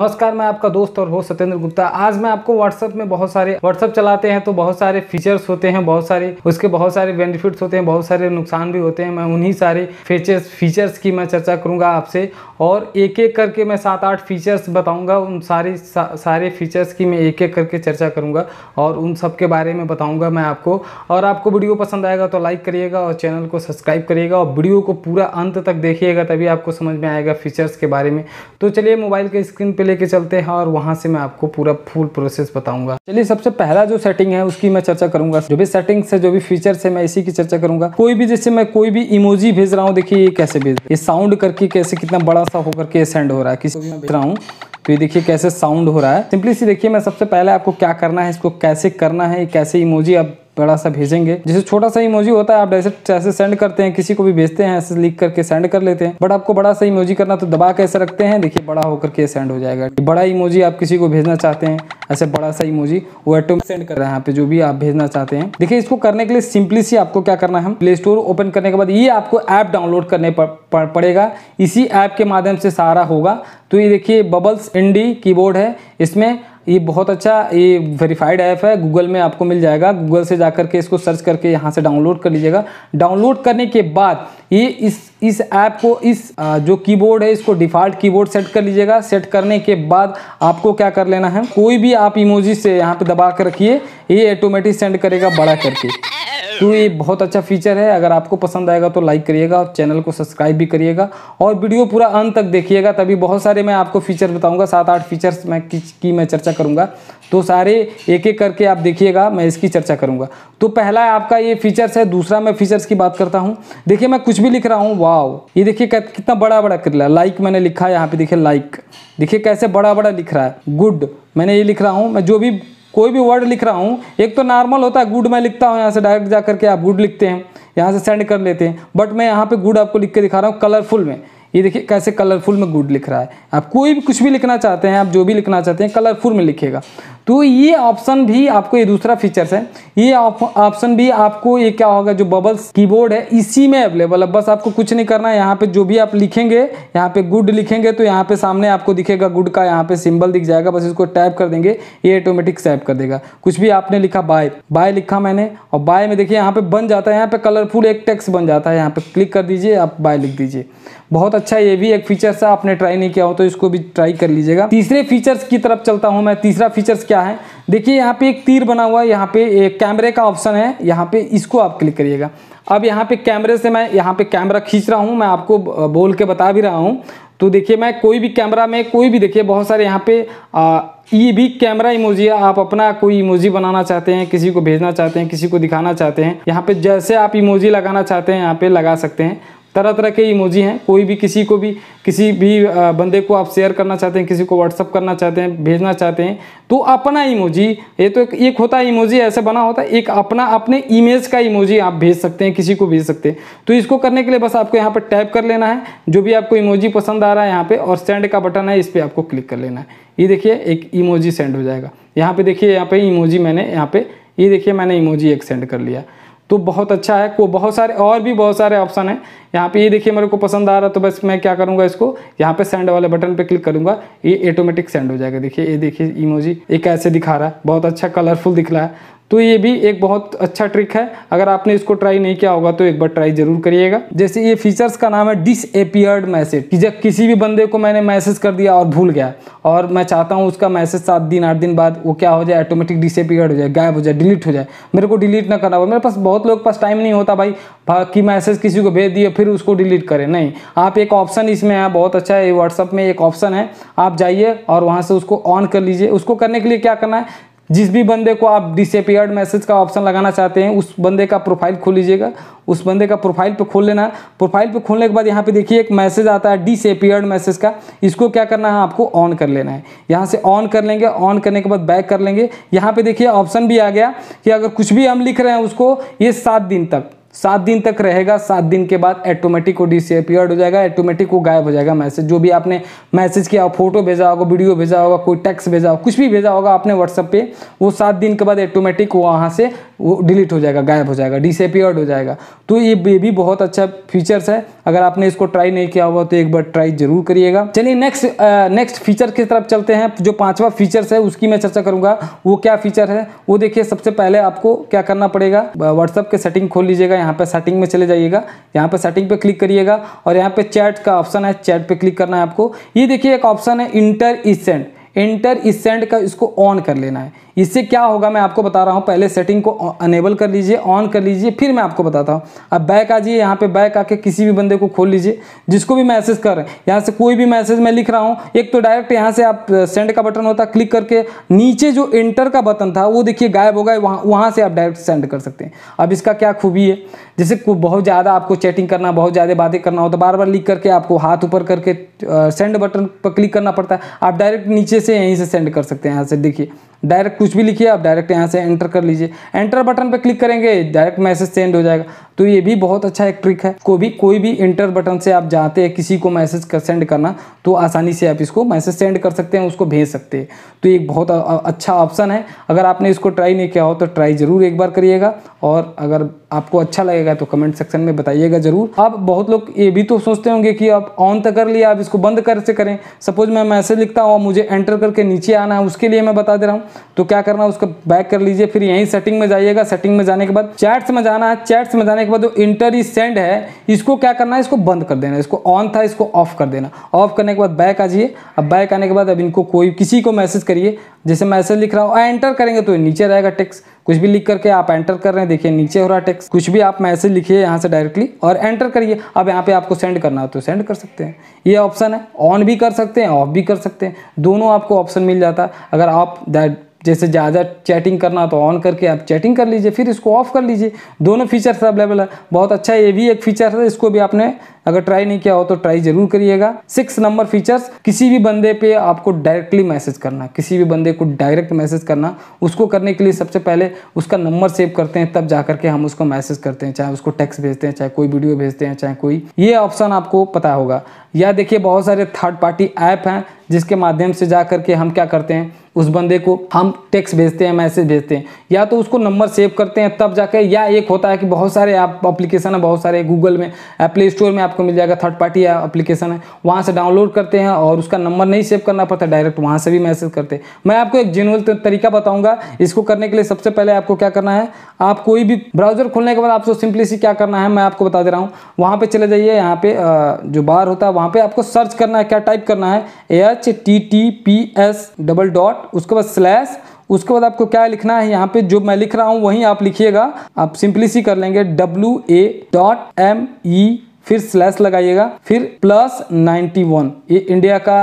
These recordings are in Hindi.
नमस्कार मैं आपका दोस्त और हो सत्येंद्र गुप्ता आज मैं आपको व्हाट्सअप में बहुत सारे व्हाट्सअप चलाते हैं तो बहुत सारे फीचर्स होते हैं बहुत सारे उसके बहुत सारे बेनिफिट्स होते हैं बहुत सारे नुकसान भी होते हैं मैं उन्हीं सारे फीचर्स फीचर्स की मैं चर्चा करूंगा आपसे और एक एक करके मैं सात आठ फीचर्स बताऊँगा उन सारी सा, सारे फीचर्स की मैं एक एक करके चर्चा करूँगा और उन सब के बारे में बताऊँगा मैं आपको और आपको वीडियो पसंद आएगा तो लाइक करिएगा और चैनल को सब्सक्राइब करिएगा और वीडियो को पूरा अंत तक देखिएगा तभी आपको समझ में आएगा फीचर्स के बारे में तो चलिए मोबाइल के स्क्रीन पर लेके चलते हैं और वहां से मैं आपको पूरा फुल प्रोसेस बताऊंगा चलिए सबसे पहला जो सेटिंग है उसकी मैं चर्चा करूंगा जो भी सेटिंग से जो भी फीचर है मैं इसी की चर्चा करूंगा कोई भी जैसे मैं कोई भी इमोजी भेज रहा हूँ देखिये कैसे भेज ये साउंड करके कैसे कितना बड़ा सा होकर के सेंड हो रहा है किसी भेज रहा हूँ तो ये देखिए कैसे साउंड हो रहा है सिंपली सी देखिए मैं सबसे पहले आपको क्या करना है इसको कैसे करना है कैसे इमोजी आप बड़ा सा भेजेंगे जैसे छोटा सा इमोजी होता है आप डायरेक्ट ऐसे सेंड करते हैं किसी को भी भेजते हैं ऐसे लिख करके सेंड कर लेते हैं बट आपको बड़ा सा इमोजी करना तो दबा कैसे रखते हैं देखिए बड़ा होकर के सेंड हो जाएगा बड़ा इमोजी आप किसी को भेजना चाहते हैं ऐसे बड़ा सा इमोजी वो एटोम सेंड कर रहे हैं यहाँ पे जो भी आप भेजना चाहते हैं देखिए इसको करने के लिए सिंपली सी आपको क्या करना है प्ले स्टोर ओपन करने के बाद ये आपको ऐप डाउनलोड करने पर पड़ेगा इसी ऐप के माध्यम से सारा होगा तो ये देखिए बबल्स इंडी कीबोर्ड है इसमें ये बहुत अच्छा ये वेरीफाइड ऐप है गूगल में आपको मिल जाएगा गूगल से जाकर के इसको सर्च करके यहाँ से डाउनलोड कर लीजिएगा डाउनलोड करने के बाद ये इस इस ऐप को इस जो कीबोर्ड है इसको डिफ़ॉल्ट कीबोर्ड सेट कर लीजिएगा सेट करने के बाद आपको क्या कर लेना है कोई भी आप इमोजी से यहाँ पे दबा कर रखिए ये ऑटोमेटिक सेंड करेगा बड़ा करके तो ये बहुत अच्छा फीचर है अगर आपको पसंद आएगा तो लाइक करिएगा और चैनल को सब्सक्राइब भी करिएगा और वीडियो पूरा अंत तक देखिएगा तभी बहुत सारे मैं आपको फीचर बताऊंगा सात आठ फीचर्स मैं की मैं चर्चा करूंगा तो सारे एक एक करके आप देखिएगा मैं इसकी चर्चा करूंगा तो पहला आपका ये फीचर्स है दूसरा मैं फीचर्स की बात करता हूँ देखिए मैं कुछ भी लिख रहा हूँ वाव ये देखिए कितना बड़ा बड़ा कर लाइक मैंने लिखा है यहाँ पे देखिए लाइक देखिए कैसे बड़ा बड़ा लिख रहा है गुड मैंने ये लिख रहा हूँ मैं जो भी कोई भी वर्ड लिख रहा हूँ एक तो नॉर्मल होता है गुड मैं लिखता हूँ यहाँ से डायरेक्ट जा करके आप गुड लिखते हैं यहाँ से सेंड कर लेते हैं बट मैं यहाँ पे गुड आपको लिख के दिखा रहा हूँ कलरफुल में ये देखिए कैसे कलरफुल में गुड लिख रहा है आप कोई भी कुछ भी लिखना चाहते हैं आप जो भी लिखना चाहते हैं कलरफुल में लिखेगा तो ये ऑप्शन भी आपको ये दूसरा फीचर्स है ये ऑप्शन भी आपको ये क्या होगा जो बबल्स कीबोर्ड है इसी में अवेलेबल है बस आपको कुछ नहीं करना है यहाँ पे जो भी आप लिखेंगे यहाँ पे गुड लिखेंगे तो यहाँ पे सामने आपको दिखेगा गुड का यहाँ पे सिंबल दिख जाएगा बस इसको टाइप कर देंगे ये ऑटोमेटिक टाइप कर देगा कुछ भी आपने लिखा बाय बाय लिखा मैंने और बाय में देखिए यहाँ पे बन जाता है यहाँ पे कलरफुल एक टेक्स्ट बन जाता है यहाँ पे क्लिक कर दीजिए आप बाय लिख दीजिए बहुत अच्छा ये भी एक फीचर्स है आपने ट्राई नहीं किया हो तो इसको भी ट्राई कर लीजिएगा तीसरे फीचर्स की तरफ चलता हूँ मैं तीसरा फीचर्स क्या है देखिए यहाँ पे एक तीर बना हुआ है यहाँ पे कैमरे का ऑप्शन है यहाँ पे इसको आप क्लिक करिएगा अब यहाँ पे कैमरे से मैं यहाँ पे कैमरा खींच रहा हूँ मैं आपको बोल के बता भी रहा हूँ तो देखिए मैं कोई भी कैमरा में कोई भी देखिए बहुत सारे यहाँ पे आ, ये भी कैमरा इमोजी है आप अपना कोई इमोजी बनाना चाहते हैं किसी को भेजना चाहते हैं किसी को दिखाना चाहते हैं यहाँ पे जैसे आप इमोजी लगाना चाहते हैं यहाँ पे लगा सकते हैं तरह तरह के इमोजी हैं कोई भी किसी को भी किसी भी बंदे को आप शेयर करना चाहते हैं किसी को व्हाट्सअप करना चाहते हैं भेजना चाहते हैं तो अपना इमोजी ये तो एक एक होता है इमोजी ऐसे बना होता है एक अपना अपने इमेज का इमोजी आप भेज सकते हैं किसी को भेज सकते हैं तो इसको करने के लिए बस आपको यहाँ पर टाइप कर लेना है जो भी आपको इमोजी पसंद आ रहा है यहाँ पर और सेंड का बटन है इस पर आपको क्लिक कर लेना है ये देखिए एक इमोजी सेंड हो जाएगा यहाँ पर देखिए यहाँ पर इमोजी मैंने यहाँ पर ये देखिए मैंने इमोजी एक सेंड कर लिया तो बहुत अच्छा है को बहुत सारे और भी बहुत सारे ऑप्शन हैं यहाँ पे ये देखिए मेरे को पसंद आ रहा है तो बस मैं क्या करूँगा इसको यहाँ पे सेंड वाले बटन पे क्लिक करूँगा ये ऑटोमेटिक सेंड हो जाएगा देखिए ये देखिए इमोजी एक ऐसे दिखा रहा है बहुत अच्छा कलरफुल दिख रहा है तो ये भी एक बहुत अच्छा ट्रिक है अगर आपने इसको ट्राई नहीं किया होगा तो एक बार ट्राई जरूर करिएगा जैसे ये फीचर्स का नाम है डिसएपियर्ड मैसेज कि जब किसी भी बंदे को मैंने मैसेज कर दिया और भूल गया और मैं चाहता हूँ उसका मैसेज सात दिन आठ दिन बाद वो क्या हो जाए ऑटोमेटिक डिसएपियर्ड हो जाए गायब हो जाए डिलीट हो जाए मेरे को डिलीट ना करना होगा मेरे पास बहुत लोग पास टाइम नहीं होता भाई कि मैसेज किसी को भेज दिए फिर उसको डिलीट करें नहीं आप एक ऑप्शन इसमें है बहुत अच्छा है व्हाट्सअप में एक ऑप्शन है आप जाइए और वहाँ से उसको ऑन कर लीजिए उसको करने के लिए क्या करना है जिस भी बंदे को आप डिसअपियर्ड मैसेज का ऑप्शन लगाना चाहते हैं उस बंदे का प्रोफाइल खोल लीजिएगा उस बंदे का प्रोफाइल पे खोल लेना प्रोफाइल पे खोलने के बाद यहाँ पे देखिए एक मैसेज आता है डिसअपियर्ड मैसेज का इसको क्या करना है आपको ऑन कर लेना है यहाँ से ऑन कर लेंगे ऑन करने के बाद बैक कर लेंगे यहाँ पर देखिए ऑप्शन भी आ गया कि अगर कुछ भी हम लिख रहे हैं उसको ये सात दिन तक सात दिन तक रहेगा सात दिन के बाद ऑटोमेटिक वो डिसअपियर्ड हो जाएगा ऑटोमेटिक वो गायब हो जाएगा मैसेज जो भी आपने मैसेज किया फोटो भेजा होगा वीडियो भेजा होगा कोई टेक्स्ट भेजा होगा कुछ भी भेजा होगा आपने व्हाट्सअप पे वो सात दिन के बाद ऑटोमेटिक वहाँ से वो डिलीट हो जाएगा गायब हो जाएगा डिसपियर्ड हो जाएगा तो ये भी बहुत अच्छा फीचर्स है अगर आपने इसको ट्राई नहीं किया हुआ तो एक बार ट्राई जरूर करिएगा चलिए नेक्स्ट नेक्स्ट फीचर की तरफ चलते हैं जो पाँचवा फीचर्स है उसकी मैं चर्चा करूंगा वो क्या फीचर है वो देखिए सबसे पहले आपको क्या करना पड़ेगा व्हाट्सअप के सेटिंग खोल लीजिएगा यहाँ पर सेटिंग में चले जाइएगा यहाँ पर सेटिंग पर क्लिक करिएगा और यहाँ पर चैट का ऑप्शन है चैट पर क्लिक करना है आपको ये देखिए एक ऑप्शन है इंटर इसेंट इस सेंड का इसको ऑन कर लेना है इससे क्या होगा मैं आपको बता रहा हूँ पहले सेटिंग को अनेबल कर लीजिए ऑन कर लीजिए फिर मैं आपको बताता हूँ अब बैक आ जाइए यहाँ पे बैक आके किसी भी बंदे को खोल लीजिए जिसको भी मैसेज कर रहे हैं यहाँ से कोई भी मैसेज मैं लिख रहा हूँ एक तो डायरेक्ट यहाँ से आप सेंड uh, का बटन होता क्लिक करके नीचे जो इंटर का बटन था वो देखिए गायब हो गए वहाँ वहाँ से आप डायरेक्ट सेंड कर सकते हैं अब इसका क्या खूबी है जैसे बहुत ज़्यादा आपको चैटिंग करना बहुत ज़्यादा बातें करना हो तो बार बार लिख करके आपको हाथ ऊपर करके सेंड uh, बटन पर क्लिक करना पड़ता है आप डायरेक्ट नीचे से यहीं से सेंड कर सकते हैं यहाँ से देखिए डायरेक्ट कुछ भी लिखिए आप डायरेक्ट यहाँ से एंटर कर लीजिए एंटर बटन पर क्लिक करेंगे डायरेक्ट मैसेज सेंड हो जाएगा तो ये भी बहुत अच्छा एक ट्रिक है को भी कोई भी इंटर बटन से आप जाते हैं किसी को मैसेज कर सेंड करना तो आसानी से आप इसको मैसेज सेंड कर सकते हैं उसको भेज सकते हैं तो ये बहुत अच्छा ऑप्शन है अगर आपने इसको ट्राई नहीं किया हो तो ट्राई ज़रूर एक बार करिएगा और अगर आपको अच्छा लगेगा तो कमेंट सेक्शन में बताइएगा ज़रूर आप बहुत लोग ये भी तो सोचते होंगे कि आप ऑन तो कर लिए आप इसको बंद कर से करें सपोज मैं मैसेज लिखता हूँ मुझे एंटर करके नीचे आना है उसके लिए मैं बता दे रहा हूँ तो क्या करना उसको बैक कर लीजिए फिर यही सेटिंग में जाइएगा सेटिंग में जाने के बाद चैट्स में जाना है चैट्स में जाने के बाद जो इंटर इज सेंड है इसको क्या करना है इसको बंद कर देना इसको ऑन था इसको ऑफ कर देना ऑफ करने के बाद बैक आ जाइए अब बैक आने के बाद अब इनको कोई किसी को मैसेज करिए जैसे मैं ऐसे लिख रहा हूँ एंटर करेंगे तो नीचे रहेगा टेक्स कुछ भी लिख करके आप एंटर कर रहे हैं देखिए नीचे हो रहा टेक्स कुछ भी आप मैसेज लिखिए यहाँ से डायरेक्टली और एंटर करिए अब यहाँ पे आपको सेंड करना हो तो सेंड कर सकते हैं ये ऑप्शन है ऑन भी कर सकते हैं ऑफ भी कर सकते हैं दोनों आपको ऑप्शन मिल जाता है अगर आप जैसे ज़्यादा चैटिंग करना तो ऑन करके आप चैटिंग कर लीजिए फिर इसको ऑफ़ कर लीजिए दोनों फीचर्स अवेलेबल है बहुत अच्छा ये भी एक फीचर है इसको भी आपने अगर ट्राई नहीं किया हो तो ट्राई जरूर करिएगा सिक्स नंबर फीचर्स किसी भी बंदे पे आपको डायरेक्टली मैसेज करना किसी भी बंदे को डायरेक्ट मैसेज करना उसको करने के लिए सबसे पहले उसका नंबर सेव करते हैं तब जा करके हम उसको मैसेज करते हैं चाहे उसको टेक्स्ट भेजते हैं चाहे कोई वीडियो भेजते हैं चाहे कोई ये ऑप्शन आपको पता होगा या देखिए बहुत सारे थर्ड पार्टी ऐप हैं जिसके माध्यम से जा करके हम क्या करते हैं उस बंदे को हम टेक्स्ट भेजते हैं मैसेज भेजते हैं या तो उसको नंबर सेव करते हैं तब जाकर या एक होता है कि बहुत सारे आप अप्लीकेशन है बहुत सारे गूगल में प्ले स्टोर में आपको मिल जाएगा थर्ड पार्टी अप्लीकेशन है वहाँ से डाउनलोड करते हैं और उसका नंबर नहीं सेव करना पड़ता डायरेक्ट वहाँ से भी मैसेज करते हैं मैं आपको एक जेनुअल तरीका बताऊँगा इसको करने के लिए सबसे पहले आपको क्या करना है आप कोई भी ब्राउजर खोलने के बाद आपको सिंपली सी क्या करना है मैं आपको बता दे रहा हूँ वहाँ पर चले जाइए यहाँ पे जो बार होता है वहाँ पर आपको सर्च करना है क्या टाइप करना है A H T T P S double dot उसके बाद स्लैश उसके बाद आपको क्या लिखना है यहाँ पे जो मैं लिख रहा हूँ वहीं आप लिखिएगा आप सिंपली सी कर लेंगे W A dot M E फिर स्लैश लगाइएगा फिर प्लस नाइन्टी वन ये इंडिया का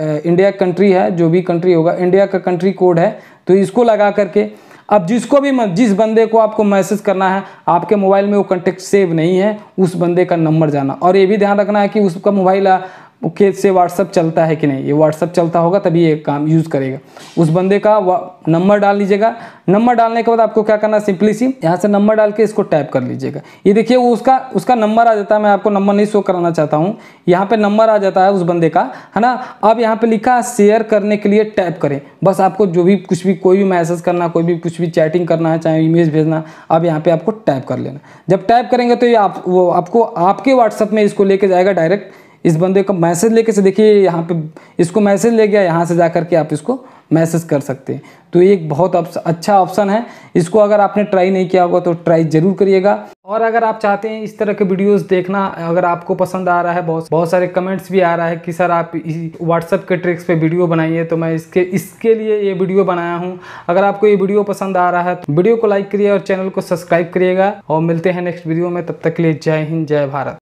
इंडिया कंट्री है जो भी कंट्री होगा इंडिया का कंट्री कोड है तो इसको लगा करके अब जिसको भी जिस बंदे को आपको मैसेज करना है आपके मोबाइल में वो कॉन्टेक्ट सेव नहीं है उस बंदे का नंबर जाना और ये भी ध्यान रखना है कि उसका मोबाइल ओके से व्हाट्सअप चलता है कि नहीं ये व्हाट्सअप चलता होगा तभी ये काम यूज़ करेगा उस बंदे का नंबर डाल लीजिएगा नंबर डालने के बाद आपको क्या करना सिंपली सी यहाँ से नंबर डाल के इसको टैप कर लीजिएगा ये देखिए वो उसका उसका नंबर आ जाता है मैं आपको नंबर नहीं शो कराना चाहता हूँ यहाँ पे नंबर आ जाता है उस बंदे का है ना अब यहाँ पे लिखा शेयर करने के लिए टैप करें बस आपको जो भी कुछ भी कोई भी मैसेज करना कोई भी कुछ भी चैटिंग करना है चाहे इमेज भेजना अब यहाँ पर आपको टैप कर लेना जब टाइप करेंगे तो ये आप वो आपको आपके व्हाट्सअप में इसको लेके जाएगा डायरेक्ट इस बंदे को मैसेज लेके से देखिए यहाँ पे इसको मैसेज ले गया यहाँ से जा करके आप इसको मैसेज कर सकते हैं तो ये एक बहुत अच्छा ऑप्शन है इसको अगर आपने ट्राई नहीं किया होगा तो ट्राई जरूर करिएगा और अगर आप चाहते हैं इस तरह के वीडियोस देखना अगर आपको पसंद आ रहा है बहुत बहुत सारे कमेंट्स भी आ रहा है कि सर आप व्हाट्सअप के ट्रिक्स पे वीडियो बनाइए तो मैं इसके इसके लिए ये वीडियो बनाया हूँ अगर आपको ये वीडियो पसंद आ रहा है तो वीडियो को लाइक करिए और चैनल को सब्सक्राइब करिएगा और मिलते हैं नेक्स्ट वीडियो में तब तक के लिए जय हिंद जय भारत